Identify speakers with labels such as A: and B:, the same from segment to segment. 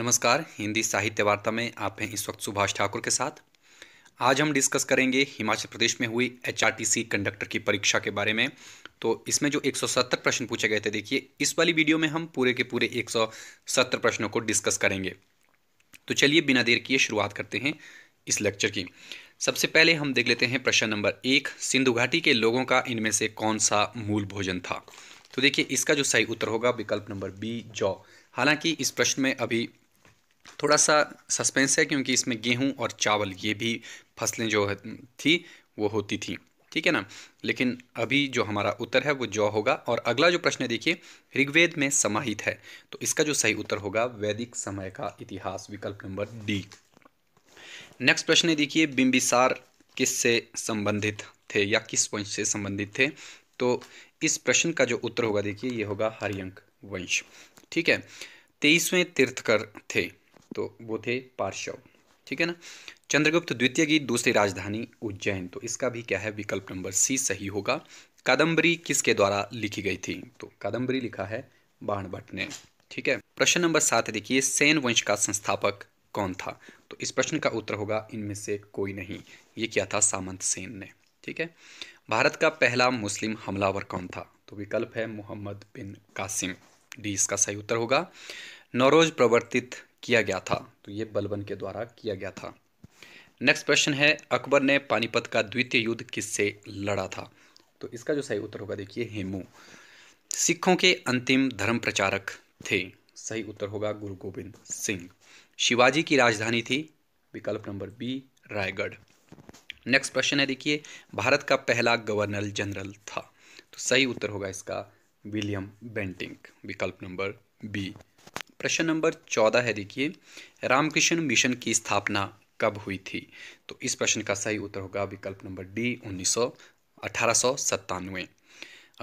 A: नमस्कार हिंदी साहित्य वार्ता में आप हैं इस वक्त सुभाष ठाकुर के साथ आज हम डिस्कस करेंगे हिमाचल प्रदेश में हुई एच कंडक्टर की परीक्षा के बारे में तो इसमें जो 170 प्रश्न पूछे गए थे देखिए इस वाली वीडियो में हम पूरे के पूरे 170 प्रश्नों को डिस्कस करेंगे तो चलिए बिना देर किए शुरुआत करते हैं इस लेक्चर की सबसे पहले हम देख लेते हैं प्रश्न नंबर एक सिंधु घाटी के लोगों का इनमें से कौन सा मूल भोजन था तो देखिए इसका जो सही उत्तर होगा विकल्प नंबर बी जौ हालांकि इस प्रश्न में अभी थोड़ा सा सस्पेंस है क्योंकि इसमें गेहूँ और चावल ये भी फसलें जो थी वो होती थी ठीक है ना लेकिन अभी जो हमारा उत्तर है वो जौ होगा और अगला जो प्रश्न है देखिए ऋग्वेद में समाहित है तो इसका जो सही उत्तर होगा वैदिक समय का इतिहास विकल्प नंबर डी नेक्स्ट प्रश्न है देखिए बिंबिसार किससे संबंधित थे या किस वंश से संबंधित थे तो इस प्रश्न का जो उत्तर होगा देखिए ये होगा हरियंक वंश ठीक है तेईसवें तीर्थकर थे तो वो थे पार्श्व ठीक है ना चंद्रगुप्त द्वितीय की दूसरी राजधानी उज्जैन तो इसका भी क्या है विकल्प नंबर सी सही होगा कादम्बरी किसके द्वारा लिखी गई थी तो कादम्बरी लिखा है बाण भट्ट ने ठीक है प्रश्न नंबर सात देखिए सेन वंश का संस्थापक कौन था तो इस प्रश्न का उत्तर होगा इनमें से कोई नहीं ये क्या था सामंत सेन ने ठीक है भारत का पहला मुस्लिम हमलावर कौन था तो विकल्प है मोहम्मद बिन कासिम डी इसका सही उत्तर होगा नौरोज प्रवर्तित किया गया था तो ये बलबन के द्वारा किया गया था नेक्स्ट क्वेश्चन है अकबर ने पानीपत का द्वितीय युद्ध किससे लड़ा था तो इसका जो सही उत्तर होगा देखिए हेमू सिखों के अंतिम धर्म प्रचारक थे सही उत्तर होगा गुरु गोविंद सिंह शिवाजी की राजधानी थी विकल्प number B Raigad next question है देखिए भारत का पहला गवर्नर जनरल था तो सही उत्तर होगा इसका विलियम बेंटिंग विकल्प नंबर बी प्रश्न नंबर चौदह है देखिए रामकृष्ण मिशन की स्थापना कब हुई थी तो इस प्रश्न का सही उत्तर होगा विकल्प नंबर डी उन्नीस सौ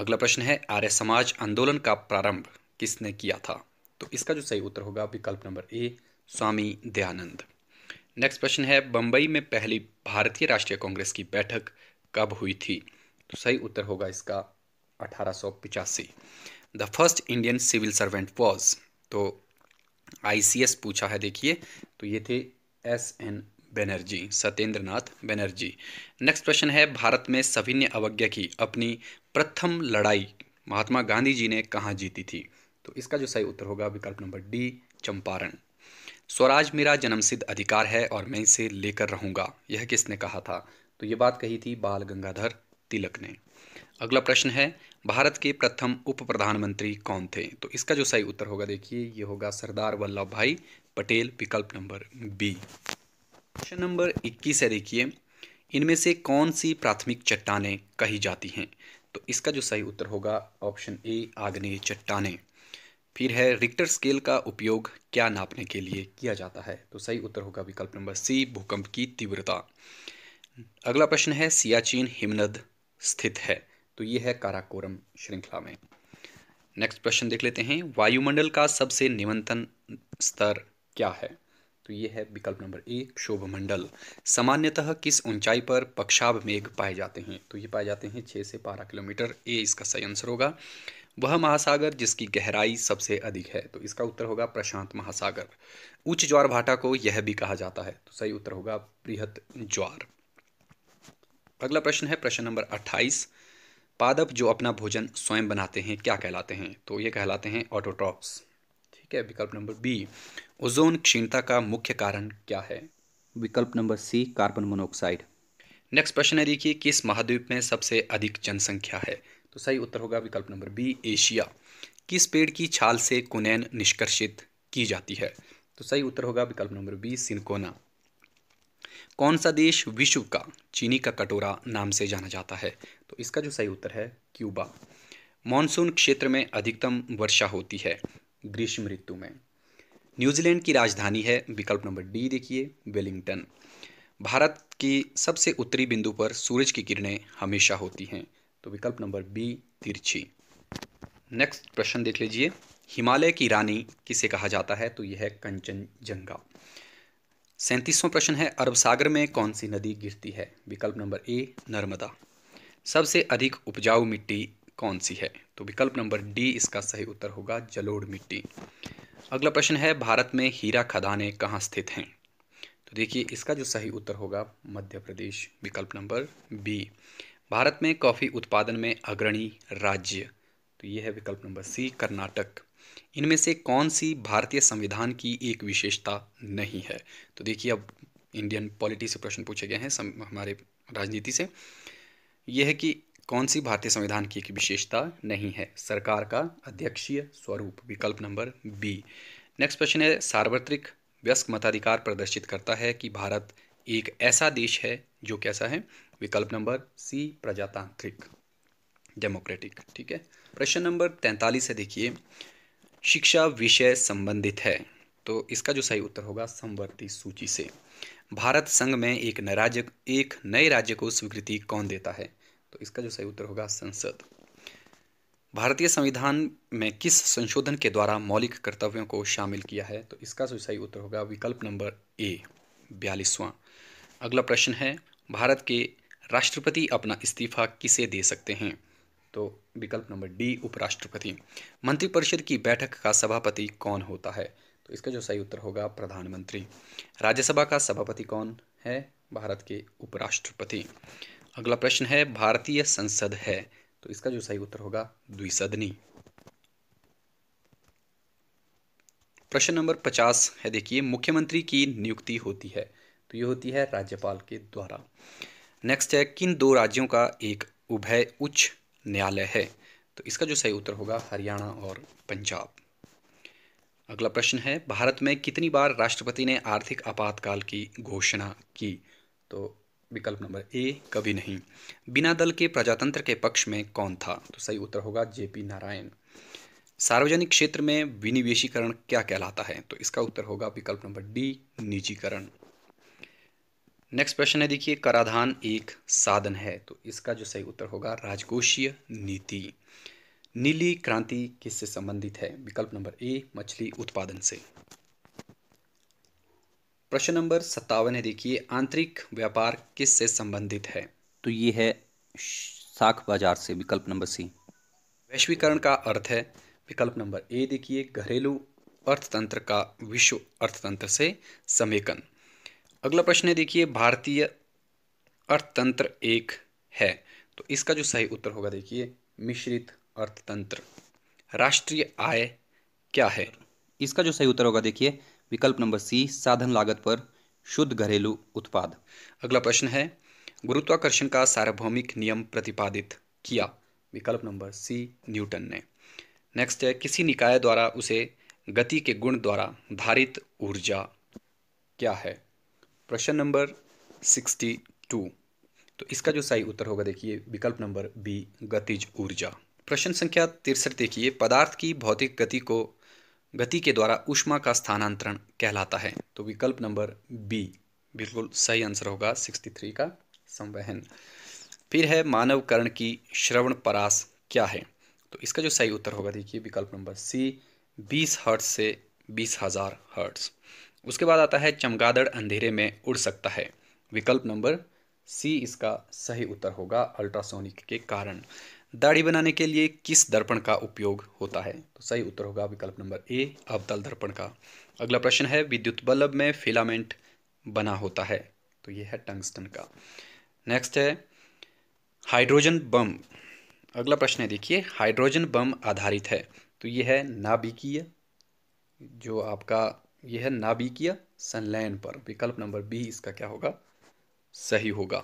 A: अगला प्रश्न है आर्य समाज आंदोलन का प्रारंभ किसने किया था तो इसका जो सही उत्तर होगा विकल्प number A Swami Dayanand next प्रश्न है बम्बई में पहली भारतीय राष्ट्रीय कांग्रेस की बैठक कब हुई थी तो सही उत्तर होगा इसका अठारह the first Indian civil servant was तो आईसीएस पूछा है देखिए तो ये थे S N Banerjee Satyendra Nath Banerjee next question है भारत में सविन्य अवज्ञा की अपनी प्रथम लड़ाई महात्मा गांधी जी ने कहाँ जीती थी तो इसका जो सही उत्तर होगा विकल्प नंबर डी चंपारण स्वराज मेरा जन्मसिद्ध अधिकार है और मैं इसे लेकर रहूंगा यह किसने कहा था तो ये बात कही थी बाल गंगाधर तिलक ने अगला प्रश्न है भारत के प्रथम उप प्रधानमंत्री कौन थे तो इसका जो सही उत्तर होगा देखिए ये होगा सरदार वल्लभ भाई पटेल विकल्प नंबर बी प्रश्न नंबर 21 है देखिए इनमें से कौन सी प्राथमिक चट्टाने कही जाती हैं तो इसका जो सही उत्तर होगा ऑप्शन ए आग्नेय चट्टाने फिर है रिक्टर स्केल का उपयोग क्या नापने के लिए किया जाता है तो सही उत्तर होगा विकल्प नंबर सी भूकंप की तीव्रता अगला प्रश्न है सियाचिन हिमनद स्थित है तो ये है काराकोरम श्रृंखला में नेक्स्ट क्वेश्चन देख लेते हैं वायुमंडल का सबसे निमंत्रण स्तर क्या है तो ये है विकल्प नंबर ए मंडल सामान्यतः किस ऊंचाई पर पक्षाभ मेघ पाए जाते हैं तो ये पाए जाते हैं छः से बारह किलोमीटर ए इसका सही आंसर होगा वह महासागर जिसकी गहराई सबसे अधिक है तो इसका उत्तर होगा प्रशांत महासागर उच्च ज्वार भाटा को यह भी कहा जाता है तो सही उत्तर होगा बृहत ज्वार अगला प्रश्न है प्रश्न नंबर अट्ठाईस पादप जो अपना भोजन स्वयं बनाते हैं क्या कहलाते हैं तो ये कहलाते हैं ऑटोट्रॉप्स ठीक है विकल्प नंबर बी ओजोन क्षीणता का मुख्य कारण क्या है विकल्प number C carbon monoxide next प्रश्न है देखिए किस महाद्वीप में सबसे अधिक जनसंख्या है तो सही उत्तर होगा विकल्प नंबर बी एशिया किस पेड़ की छाल से कुनैन निष्कर्षित की जाती है तो सही उत्तर होगा विकल्प नंबर बी सिनकोना कौन सा देश विश्व का चीनी का कटोरा नाम से जाना जाता है तो इसका जो सही उत्तर है क्यूबा मानसून क्षेत्र में अधिकतम वर्षा होती है ग्रीष्म ऋतु में न्यूजीलैंड की राजधानी है विकल्प नंबर डी देखिए वेलिंगटन भारत की सबसे उत्तरी बिंदु पर सूरज की किरणें हमेशा होती हैं तो विकल्प नंबर बी तिरछी नेक्स्ट प्रश्न देख लीजिए हिमालय की रानी किसे कहा जाता है तो यह है कंचनजंगा सैंतीसवां प्रश्न है अरब सागर में कौन सी नदी गिरती है विकल्प नंबर ए नर्मदा सबसे अधिक उपजाऊ मिट्टी कौन सी है तो विकल्प नंबर डी इसका सही उत्तर होगा जलोड़ मिट्टी अगला प्रश्न है भारत में हीरा खदानें कहाँ स्थित हैं तो देखिए इसका जो सही उत्तर होगा मध्य प्रदेश विकल्प नंबर बी भारत में कॉफ़ी उत्पादन में अग्रणी राज्य तो ये है विकल्प नंबर सी कर्नाटक इनमें से कौन सी भारतीय संविधान की एक विशेषता नहीं है तो देखिए अब इंडियन पॉलिटी से प्रश्न पूछे गए हैं हमारे राजनीति से यह है कि कौन सी भारतीय संविधान की एक विशेषता नहीं है सरकार का अध्यक्षीय स्वरूप विकल्प नंबर बी नेक्स्ट क्वेश्चन है सार्वत्रिक व्यस्क मताधिकार प्रदर्शित करता है कि भारत एक ऐसा देश है जो कैसा है विकल्प नंबर सी प्रजातांत्रिक डेमोक्रेटिक ठीक है प्रश्न नंबर तैंतालीस है देखिए शिक्षा विषय संबंधित है तो इसका जो सही उत्तर होगा समवर्ती सूची से भारत संघ में एक नए राज्य एक नए राज्य को स्वीकृति कौन देता है तो इसका जो सही उत्तर होगा संसद भारतीय संविधान में किस संशोधन के द्वारा मौलिक कर्तव्यों को शामिल किया है तो इसका जो सही उत्तर होगा विकल्प नंबर ए बयालीसवां अगला प्रश्न है भारत के राष्ट्रपति अपना इस्तीफा किसे दे सकते हैं तो विकल्प नंबर डी उपराष्ट्रपति मंत्रिपरिषद की बैठक का सभापति कौन होता है तो इसका जो सही उत्तर होगा प्रधानमंत्री राज्यसभा का सभापति कौन है भारत के उपराष्ट्रपति अगला प्रश्न है भारतीय संसद है तो इसका जो सही उत्तर होगा द्विसदनी प्रश्न नंबर पचास है देखिए मुख्यमंत्री की नियुक्ति होती है तो ये होती है राज्यपाल के द्वारा नेक्स्ट है किन दो राज्यों का एक उभय उच्च न्यायालय है तो इसका जो सही उत्तर होगा हरियाणा और पंजाब अगला प्रश्न है भारत में कितनी बार राष्ट्रपति ने आर्थिक आपातकाल की घोषणा की तो विकल्प नंबर ए कभी नहीं बिना दल के प्रजातंत्र के पक्ष में कौन था तो सही उत्तर होगा जेपी नारायण सार्वजनिक क्षेत्र में विनिवेशीकरण क्या कहलाता है तो इसका उत्तर होगा विकल्प नंबर डी निजीकरण नेक्स्ट क्वेश्चन है देखिए कराधान एक साधन है तो इसका जो सही उत्तर होगा राजकोषीय नीति नीली क्रांति किससे संबंधित है विकल्प नंबर ए मछली उत्पादन से प्रश्न नंबर सत्तावन है देखिए आंतरिक व्यापार किससे संबंधित है तो ये है साख बाजार से विकल्प नंबर सी वैश्वीकरण का अर्थ है विकल्प नंबर ए देखिए घरेलू अर्थतंत्र का विश्व अर्थतंत्र से समेकन अगला प्रश्न है देखिए भारतीय अर्थतंत्र एक है तो इसका जो सही उत्तर होगा देखिए मिश्रित अर्थतंत्र राष्ट्रीय आय क्या है इसका जो सही उत्तर होगा देखिए विकल्प नंबर सी साधन लागत पर शुद्ध घरेलू उत्पाद अगला प्रश्न है गुरुत्वाकर्षण का सार्वभौमिक नियम प्रतिपादित किया विकल्प नंबर सी न्यूटन ने नेक्स्ट है किसी निकाय द्वारा उसे गति के गुण द्वारा धारित ऊर्जा क्या है प्रश्न नंबर सिक्सटी टू तो इसका जो सही उत्तर होगा देखिए विकल्प नंबर बी गतिज ऊर्जा प्रश्न संख्या तिरसठ देखिए पदार्थ की भौतिक गति को गति के द्वारा उष्मा का स्थानांतरण कहलाता है तो विकल्प नंबर बी बिल्कुल सही आंसर होगा सिक्सटी थ्री का संवहन फिर है मानव कर्ण की श्रवण परास क्या है तो इसका जो सही उत्तर होगा देखिए विकल्प नंबर सी बीस हर्ट्स से बीस हज़ार हर्ट्स उसके बाद आता है चमगादड़ अंधेरे में उड़ सकता है विकल्प नंबर सी इसका सही उत्तर होगा अल्ट्रासोनिक के कारण दाढ़ी बनाने के लिए किस दर्पण का उपयोग होता है तो सही उत्तर होगा विकल्प नंबर ए अवतल दर्पण का अगला प्रश्न है विद्युत बल्ब में फिलामेंट बना होता है तो यह है टंगस्टन का नेक्स्ट है हाइड्रोजन बम अगला प्रश्न है देखिए हाइड्रोजन बम आधारित है तो ये है नाभिकीय जो आपका यह है नाभिकीय संलयन पर विकल्प नंबर बी इसका क्या होगा सही होगा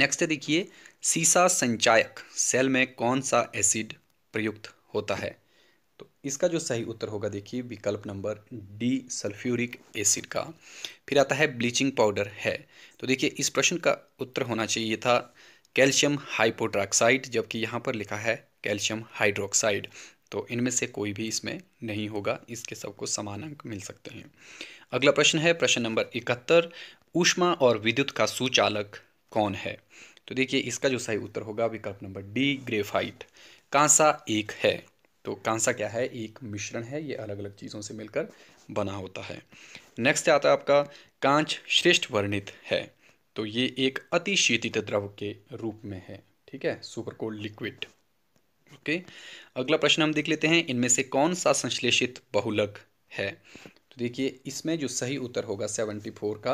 A: नेक्स्ट देखिए सीसा संचायक सेल में कौन सा एसिड प्रयुक्त होता है तो इसका जो सही उत्तर होगा देखिए विकल्प नंबर डी सल्फ्यूरिक एसिड का फिर आता है ब्लीचिंग पाउडर है तो देखिए इस प्रश्न का उत्तर होना चाहिए था कैल्शियम हाइपोट्राक्साइड जबकि यहाँ पर लिखा है कैल्शियम हाइड्रोक्साइड तो इनमें से कोई भी इसमें नहीं होगा इसके सबको समान अंक मिल सकते हैं अगला प्रश्न है प्रश्न नंबर इकहत्तर ऊष्मा और विद्युत का सुचालक कौन है तो देखिए इसका जो सही उत्तर होगा विकल्प नंबर डी ग्रेफाइट कांसा एक है तो कांसा क्या है एक मिश्रण है ये अलग अलग चीज़ों से मिलकर बना होता है नेक्स्ट आता है आपका कांच श्रेष्ठ वर्णित है तो ये एक अति शीतित द्रव के रूप में है ठीक है सुपरकोल्ड लिक्विड ओके अगला प्रश्न हम देख लेते हैं इनमें से कौन सा संश्लेषित बहुलक है तो देखिए इसमें जो सही उत्तर होगा सेवेंटी फोर का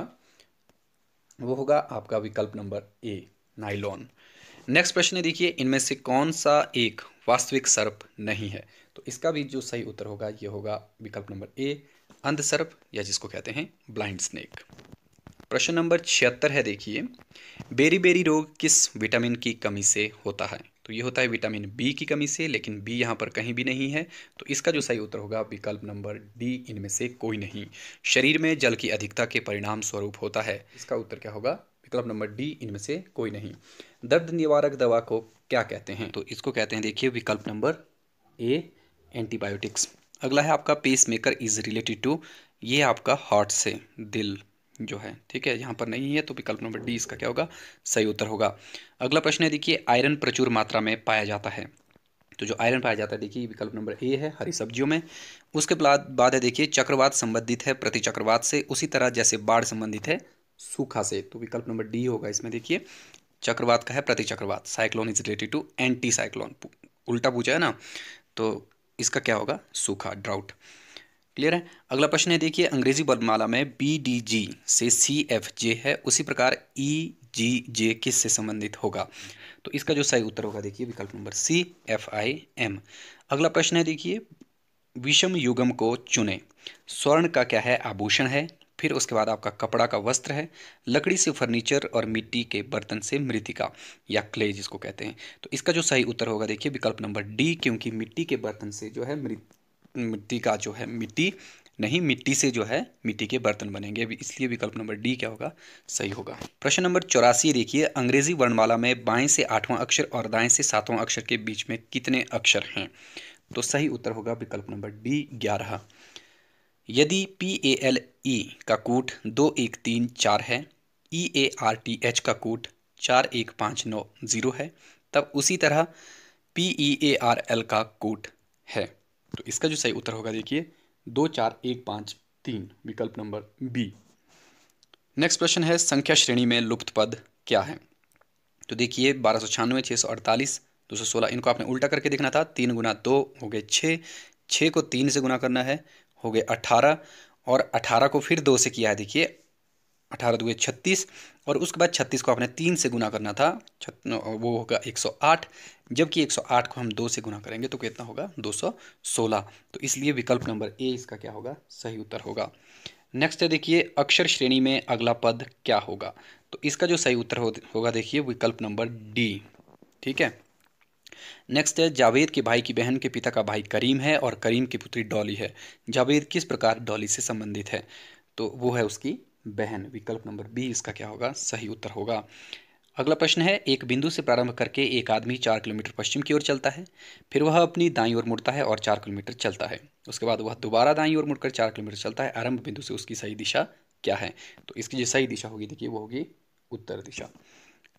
A: वो होगा आपका विकल्प नंबर ए नाइलॉन नेक्स्ट प्रश्न देखिए इनमें से कौन सा एक वास्तविक सर्प नहीं है तो इसका भी जो सही उत्तर होगा ये होगा विकल्प नंबर ए अंध सर्प या जिसको कहते हैं ब्लाइंड स्नेक प्रश्न नंबर छिहत्तर है देखिए बेरी बेरी रोग किस विटामिन की कमी से होता है तो ये होता है विटामिन बी की कमी से लेकिन बी यहाँ पर कहीं भी नहीं है तो इसका जो सही उत्तर होगा विकल्प नंबर डी इनमें से कोई नहीं शरीर में जल की अधिकता के परिणाम स्वरूप होता है इसका उत्तर क्या होगा विकल्प नंबर डी इनमें से कोई नहीं दर्द निवारक दवा को क्या कहते हैं तो इसको कहते हैं देखिए विकल्प नंबर ए एंटीबायोटिक्स अगला है आपका pacemaker is related to ये आपका हार्ट से दिल जो है ठीक है यहाँ पर नहीं है तो विकल्प नंबर डी इसका क्या होगा सही उत्तर होगा अगला प्रश्न है देखिए आयरन प्रचुर मात्रा में पाया जाता है तो जो आयरन पाया जाता है देखिए विकल्प नंबर ए है हरी सब्जियों में उसके बाद है देखिए चक्रवात संबंधित है प्रति चक्रवात से उसी तरह जैसे बाढ़ संबंधित है सूखा से तो विकल्प नंबर डी होगा इसमें देखिए चक्रवात का है प्रति चक्रवात cyclone is related to anticyclone उल्टा पूछा है ना तो इसका क्या होगा सूखा ड्राउट क्लियर है अगला प्रश्न है देखिए अंग्रेजी वर्णमाला में बी डी जी से सी एफ जे है उसी प्रकार ई e, जी जे किस से संबंधित होगा तो इसका जो सही उत्तर होगा देखिए विकल्प number C F I M अगला प्रश्न है देखिए विषम युगम को चुने स्वर्ण का क्या है आभूषण है फिर उसके बाद आपका कपड़ा का वस्त्र है लकड़ी से फर्नीचर और मिट्टी के बर्तन से मृतिका या क्ले जिसको कहते हैं तो इसका जो सही उत्तर होगा देखिए विकल्प नंबर डी क्योंकि मिट्टी के बर्तन से जो है मृत मिट्टी का जो है मिट्टी नहीं मिट्टी से जो है मिट्टी के बर्तन बनेंगे इसलिए विकल्प नंबर डी क्या होगा सही होगा प्रश्न नंबर चौरासी देखिए अंग्रेजी वर्णमाला में बाएं से आठवां अक्षर और दाएं से सातवां अक्षर के बीच में कितने अक्षर हैं तो सही उत्तर होगा विकल्प नंबर डी ग्यारह यदि पी ए एल ई का कूट दो एक तीन चार है E A R T H का कूट चार एक पाँच नौ जीरो है तब उसी तरह P E A R L का कूट है तो इसका जो सही उत्तर होगा देखिए दो चार एक पाँच तीन विकल्प नंबर बी नेक्स्ट क्वेश्चन है संख्या श्रेणी में लुप्त पद क्या है तो देखिए बारह सौ छियानवे छः सौ अड़तालीस दो सौ सोलह इनको आपने उल्टा करके देखना था तीन गुना दो हो गए छः छः को तीन से गुना करना है हो गए अट्ठारह और अठारह को फिर दो से किया है देखिए अठारह दुए छत्तीस और उसके बाद छत्तीस को आपने तीन से गुना करना था वो होगा एक सौ आठ जबकि एक सौ आठ को हम दो से गुना करेंगे तो कितना होगा दो सौ सोलह तो इसलिए विकल्प नंबर ए इसका क्या होगा सही उत्तर होगा नेक्स्ट है देखिए अक्षर श्रेणी में अगला पद क्या होगा तो इसका जो सही उत्तर हो, होगा देखिए विकल्प नंबर डी ठीक है नेक्स्ट है जावेद के भाई की बहन के पिता का भाई करीम है और करीम की पुत्री डॉली है जावेद किस प्रकार डॉली से संबंधित है तो वो है उसकी बहन विकल्प नंबर बी इसका क्या होगा सही उत्तर होगा अगला प्रश्न है एक बिंदु से प्रारंभ करके एक आदमी चार किलोमीटर पश्चिम की ओर चलता है फिर वह अपनी दाई ओर मुड़ता है और चार किलोमीटर चलता है उसके बाद वह दोबारा दाई ओर मुड़कर चार किलोमीटर चलता है आरंभ बिंदु से उसकी सही दिशा क्या है तो इसकी जो सही दिशा होगी देखिए वो होगी उत्तर दिशा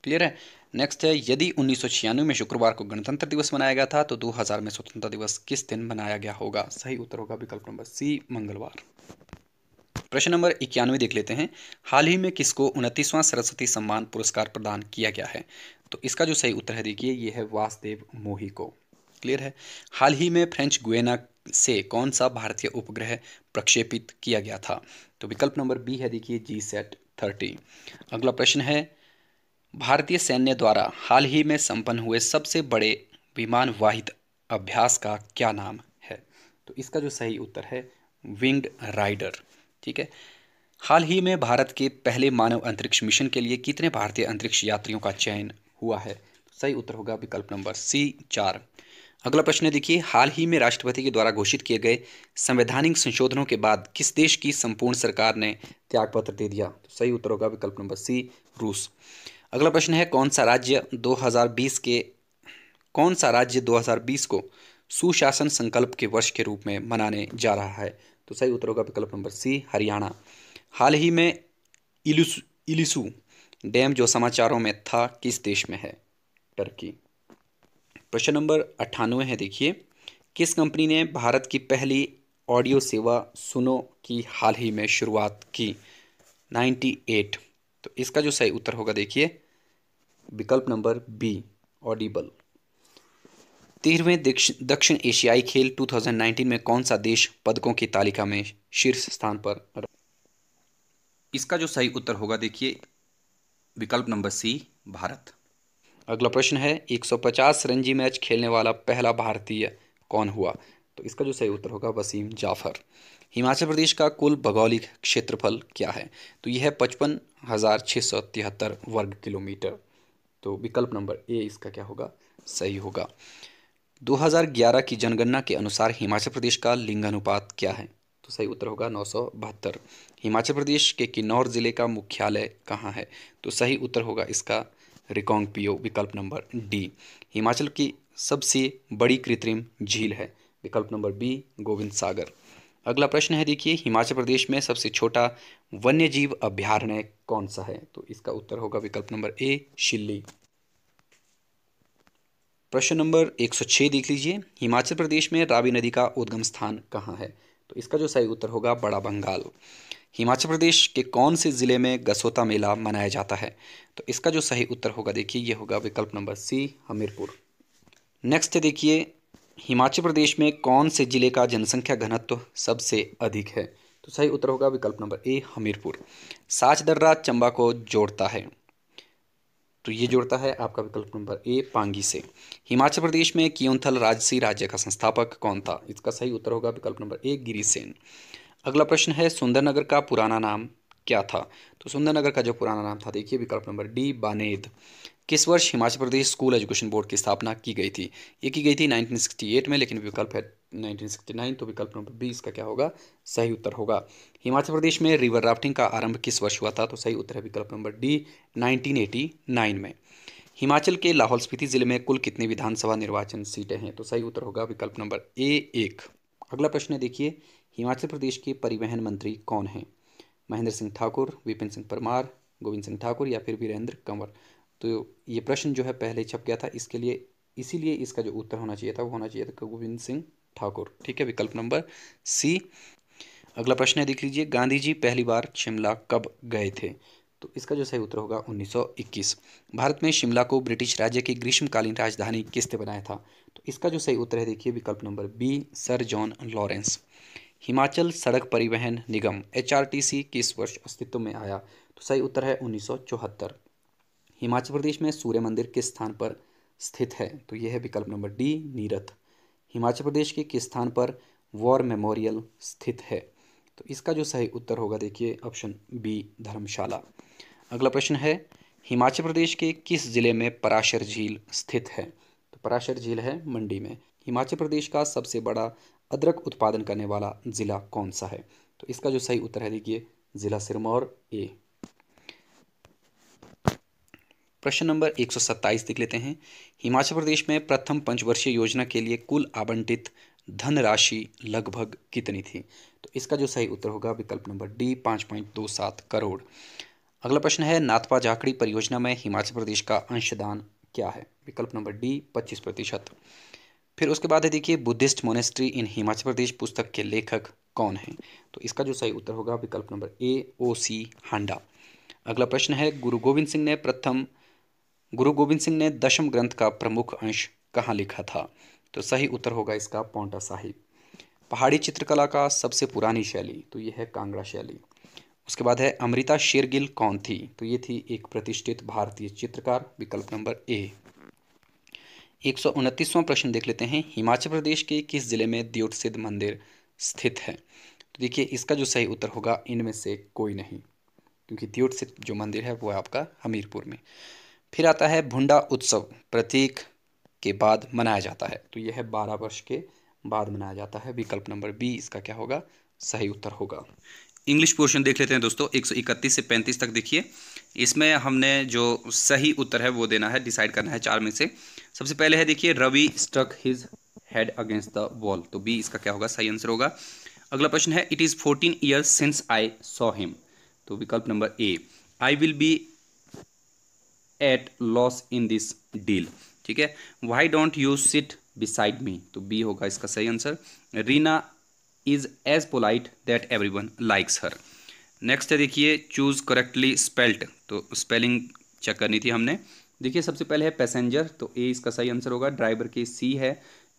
A: क्लियर है नेक्स्ट है यदि उन्नीस में शुक्रवार को गणतंत्र दिवस मनाया गया था तो दो में स्वतंत्रता दिवस किस दिन मनाया गया होगा सही उत्तर होगा विकल्प नंबर सी मंगलवार प्रश्न नंबर इक्यानवे देख लेते हैं हाल ही में किसको उनतीसवां सरस्वती सम्मान पुरस्कार प्रदान किया गया है तो इसका जो सही उत्तर है देखिए ये है वासदेव मोही को क्लियर है हाल ही में फ्रेंच गुएना से कौन सा भारतीय उपग्रह प्रक्षेपित किया गया था तो विकल्प नंबर बी है देखिए जी सेट थर्टी अगला प्रश्न है भारतीय सैन्य द्वारा हाल ही में संपन्न हुए सबसे बड़े विमान वाहित अभ्यास का क्या नाम है तो इसका जो सही उत्तर है विंग्ड राइडर ठीक है हाल ही में भारत के पहले मानव अंतरिक्ष मिशन के लिए कितने भारतीय अंतरिक्ष यात्रियों का चयन हुआ है सही उत्तर होगा विकल्प नंबर सी चार अगला प्रश्न देखिए हाल ही में राष्ट्रपति के द्वारा घोषित किए गए संवैधानिक संशोधनों के बाद किस देश की संपूर्ण सरकार ने त्यागपत्र दे दिया तो सही उत्तर होगा विकल्प नंबर सी रूस अगला प्रश्न है कौन सा राज्य 2020 के कौन सा राज्य 2020 को सुशासन संकल्प के वर्ष के रूप में मनाने जा रहा है तो सही उत्तर होगा विकल्प नंबर सी हरियाणा हाल ही में इलिसु डैम जो समाचारों में था किस देश में है टर्की प्रश्न नंबर अट्ठानवे है देखिए किस कंपनी ने भारत की पहली ऑडियो सेवा सुनो की हाल ही में शुरुआत की 98 तो इसका जो सही उत्तर होगा देखिए विकल्प नंबर बी ऑडिबल तेरहवें दक्षिण एशियाई खेल 2019 में कौन सा देश पदकों की तालिका में शीर्ष स्थान पर इसका जो सही उत्तर होगा देखिए विकल्प नंबर सी भारत अगला प्रश्न है 150 रणजी मैच खेलने वाला पहला भारतीय कौन हुआ तो इसका जो सही उत्तर होगा वसीम जाफर हिमाचल प्रदेश का कुल भौगोलिक क्षेत्रफल क्या है तो यह है पचपन हज़ार छः सौ तिहत्तर वर्ग किलोमीटर तो विकल्प नंबर ए इसका क्या होगा सही होगा 2011 की जनगणना के अनुसार हिमाचल प्रदेश का लिंगानुपात क्या है तो सही उत्तर होगा नौ हिमाचल प्रदेश के किन्नौर जिले का मुख्यालय कहाँ है तो सही उत्तर होगा इसका रिकोंग पियो विकल्प नंबर डी हिमाचल की सबसे बड़ी कृत्रिम झील है विकल्प नंबर बी गोविंद सागर अगला प्रश्न है देखिए हिमाचल प्रदेश में सबसे छोटा वन्य जीव अभ्यारण्य कौन सा है तो इसका उत्तर होगा विकल्प नंबर ए शिल्ली प्रश्न नंबर 106 देख लीजिए हिमाचल प्रदेश में रावी नदी का उद्गम स्थान कहाँ है तो इसका जो सही उत्तर होगा बड़ा बंगाल हिमाचल प्रदेश के कौन से ज़िले में गसोता मेला मनाया जाता है तो इसका जो सही उत्तर होगा देखिए ये होगा विकल्प नंबर सी हमीरपुर नेक्स्ट देखिए हिमाचल प्रदेश में कौन से ज़िले का जनसंख्या घनत्व सबसे अधिक है तो सही उत्तर होगा विकल्प नंबर ए हमीरपुर साच दर्रा चंबा को जोड़ता है तो ये जुड़ता है आपका विकल्प नंबर ए पांगी से हिमाचल प्रदेश में कियोंथल राजसी राज्य का संस्थापक कौन था इसका सही उत्तर होगा विकल्प नंबर ए गिरिसेन अगला प्रश्न है सुंदरनगर का पुराना नाम क्या था तो सुंदरनगर का जो पुराना नाम था देखिए विकल्प नंबर डी बानेद किस वर्ष Himachal Pradesh school education board की स्थापना की गई थी ये की गई थी 1968 में लेकिन विकल्प है 1969 तो विकल्प नंबर बी इसका क्या होगा सही उत्तर होगा हिमाचल प्रदेश में रिवर राफ्टिंग का आरंभ किस वर्ष हुआ था तो सही उत्तर है विकल्प नंबर डी नाइनटीन में हिमाचल के लाहौल स्पीति जिले में कुल कितने विधानसभा निर्वाचन सीटें हैं तो सही उत्तर होगा विकल्प नंबर ए एक अगला प्रश्न देखिए हिमाचल प्रदेश के परिवहन मंत्री कौन हैं महेंद्र सिंह ठाकुर विपिन सिंह परमार गोविंद सिंह ठाकुर या फिर वीरेंद्र कंवर तो ये प्रश्न जो है पहले छप गया था इसके लिए इसीलिए इसका जो उत्तर होना चाहिए था वो होना चाहिए था गोविंद सिंह ठाकुर ठीक है विकल्प नंबर सी अगला प्रश्न है देख लीजिए गांधी जी पहली बार शिमला कब गए थे तो इसका जो सही उत्तर होगा 1921 भारत में शिमला को ब्रिटिश राज्य की ग्रीष्मकालीन राजधानी किसने बनाया था तो इसका जो सही उत्तर है देखिए विकल्प number B sir John Lawrence Himachal सड़क परिवहन निगम सी किस वर्ष अस्तित्व में आया तो सही उत्तर है उन्नीस हिमाचल प्रदेश में सूर्य मंदिर किस स्थान पर स्थित है तो यह है विकल्प नंबर डी नीरथ हिमाचल प्रदेश के किस स्थान पर वॉर मेमोरियल स्थित है तो इसका जो सही उत्तर होगा देखिए ऑप्शन बी धर्मशाला अगला प्रश्न है हिमाचल प्रदेश के किस ज़िले में पराशर झील स्थित है तो पराशर झील है मंडी में हिमाचल प्रदेश का सबसे बड़ा अदरक उत्पादन करने वाला ज़िला कौन सा है तो इसका जो सही उत्तर है देखिए ज़िला सिरमौर ए प्रश्न नंबर 127 देख लेते हैं हिमाचल प्रदेश में प्रथम पंचवर्षीय योजना के लिए कुल आवंटित धनराशि लगभग कितनी थी तो इसका जो सही उत्तर होगा विकल्प नंबर डी पांच पॉइंट दो सात करोड़ अगला प्रश्न है नाथपा झाकड़ी परियोजना में हिमाचल प्रदेश का अंशदान क्या है विकल्प नंबर डी पच्चीस प्रतिशत फिर उसके बाद है देखिए Buddhist monastery in Himachal Pradesh पुस्तक के लेखक कौन है तो इसका जो सही उत्तर होगा विकल्प नंबर ए ओ सी हांडा अगला प्रश्न है गुरु गोविंद सिंह ने प्रथम गुरु गोविंद सिंह ने दशम ग्रंथ का प्रमुख अंश कहाँ लिखा था तो सही उत्तर होगा इसका पौंटा साहिब पहाड़ी चित्रकला का सबसे पुरानी शैली तो ये है कांगड़ा शैली उसके बाद है अमृता शेरगिल कौन थी तो ये थी एक प्रतिष्ठित भारतीय चित्रकार विकल्प नंबर ए एक सौ उनतीसवां प्रश्न देख लेते हैं हिमाचल प्रदेश के किस ज़िले में सिद्ध मंदिर स्थित है तो देखिए इसका जो सही उत्तर होगा इनमें से कोई नहीं क्योंकि सिद्ध जो मंदिर है वो है आपका हमीरपुर में फिर आता है भुंडा उत्सव प्रतीक के बाद मनाया जाता है तो यह है बारह वर्ष के बाद मनाया जाता है विकल्प नंबर बी इसका क्या होगा सही उत्तर होगा इंग्लिश पोर्शन देख लेते हैं दोस्तों 131 से 35 तक देखिए इसमें हमने जो सही उत्तर है वो देना है डिसाइड करना है चार में से सबसे पहले है देखिए Ravi stuck his head against the wall तो बी इसका क्या होगा सही आंसर होगा अगला प्रश्न है it is fourteen years since I saw him तो विकल्प number A I will be at loss in this deal ठीक है why don't you sit beside me तो बी होगा इसका सही answer Reena is as polite that everyone likes her next है देखिए चूज करेक्टली स्पेल्ट तो स्पेलिंग चेक करनी थी हमने देखिए सबसे पहले है पैसेंजर तो ए इसका सही आंसर होगा ड्राइवर के सी है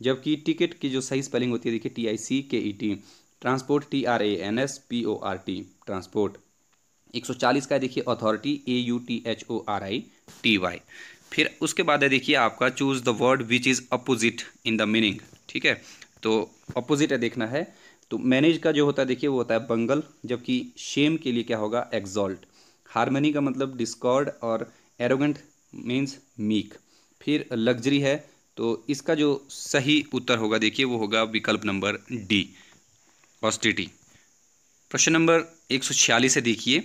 A: जबकि टिकट की जो सही स्पेलिंग होती है देखिए T I C K E T transport T R A N S P O R T transport 140 का देखिए authority A U T H O R I T Y फिर उसके बाद है देखिए आपका choose the word which is opposite in the meaning ठीक है तो अपोजिट है देखना है तो मैनेज का जो होता है देखिए वो होता है बंगल जबकि शेम के लिए क्या होगा एग्जॉल्ट हारमोनी का मतलब डिस्कॉर्ड और एरोगेंट मीन्स मीक फिर लग्जरी है तो इसका जो सही उत्तर होगा देखिए वो होगा विकल्प नंबर डी ऑस्टिटी प्रश्न नंबर एक सौ छियालीस है देखिए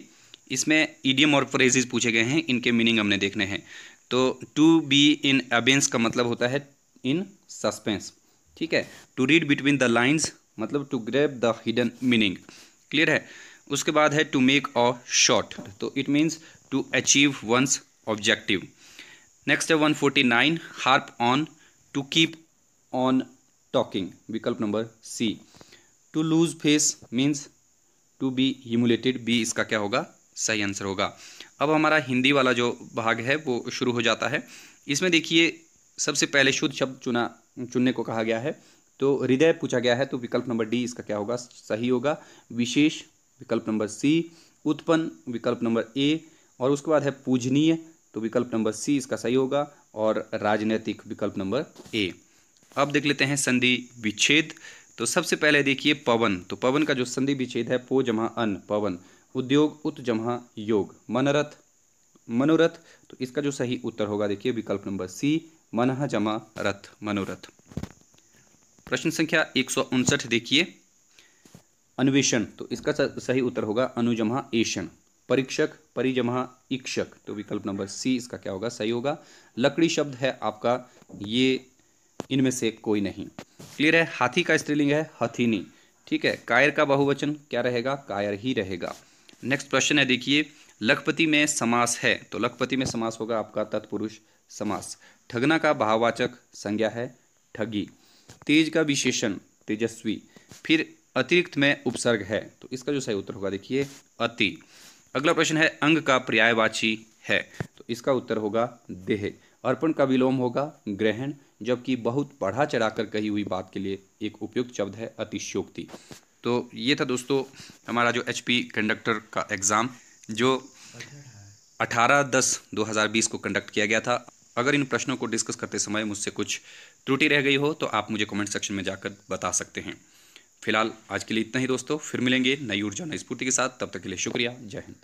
A: इसमें ईडियम और फ्रेजिज पूछे गए हैं इनके मीनिंग हमने देखने हैं तो टू बी इन एबेंस का मतलब होता है इन सस्पेंस ठीक है to read between the lines मतलब to grasp the hidden meaning clear है उसके बाद है टू मेक अ शॉर्ट तो it means to achieve one's objective next है one forty nine harp on to keep on talking विकल्प number C to lose face means to be humiliated B इसका क्या होगा सही आंसर होगा अब हमारा हिंदी वाला जो भाग है वो शुरू हो जाता है इसमें देखिए सबसे पहले शुद्ध शब्द चुना चुनने को कहा गया है तो हृदय पूछा गया है तो विकल्प नंबर डी इसका क्या होगा सही होगा विशेष विकल्प नंबर सी उत्पन्न विकल्प नंबर ए और उसके बाद है पूजनीय तो विकल्प नंबर सी इसका सही होगा और राजनैतिक विकल्प नंबर ए अब देख लेते हैं संधि विच्छेद तो सबसे पहले देखिए पवन तो पवन का जो संधि विच्छेद है पो जमा अन पवन उद्योग उत जमा योग मनरथ मनोरथ तो इसका जो सही उत्तर होगा देखिए विकल्प नंबर सी मनह जमा रथ मनोरथ प्रश्न संख्या एक देखिए अन्वेषण तो इसका सही उत्तर होगा अनुजमा एशन परीक्षक परिजमा इक्षक तो विकल्प नंबर सी इसका क्या होगा सही होगा लकड़ी शब्द है आपका ये इनमें से कोई नहीं क्लियर है हाथी का स्त्रीलिंग है हथीनी ठीक है कायर का बहुवचन क्या रहेगा कायर ही रहेगा नेक्स्ट क्वेश्चन है देखिए लखपति में समास है तो लखपति में समास होगा आपका तत्पुरुष समास ठगना का भाववाचक संज्ञा है ठगी तेज का विशेषण तेजस्वी फिर अतिरिक्त में उपसर्ग है तो इसका जो सही उत्तर होगा देखिए अति अगला प्रश्न है अंग का पर्यायवाची है तो इसका उत्तर होगा देह अर्पण का विलोम होगा ग्रहण जबकि बहुत बढ़ा चढ़ाकर कही हुई बात के लिए एक उपयुक्त शब्द है अतिशोक्ति तो ये था दोस्तों हमारा जो एच कंडक्टर का एग्ज़ाम जो 18 दस 2020 को कंडक्ट किया गया था अगर इन प्रश्नों को डिस्कस करते समय मुझसे कुछ त्रुटि रह गई हो तो आप मुझे कमेंट सेक्शन में जाकर बता सकते हैं फिलहाल आज के लिए इतना ही दोस्तों फिर मिलेंगे नई ऊर्जा नई स्फूर्ति के साथ तब तक के लिए शुक्रिया जय हिंद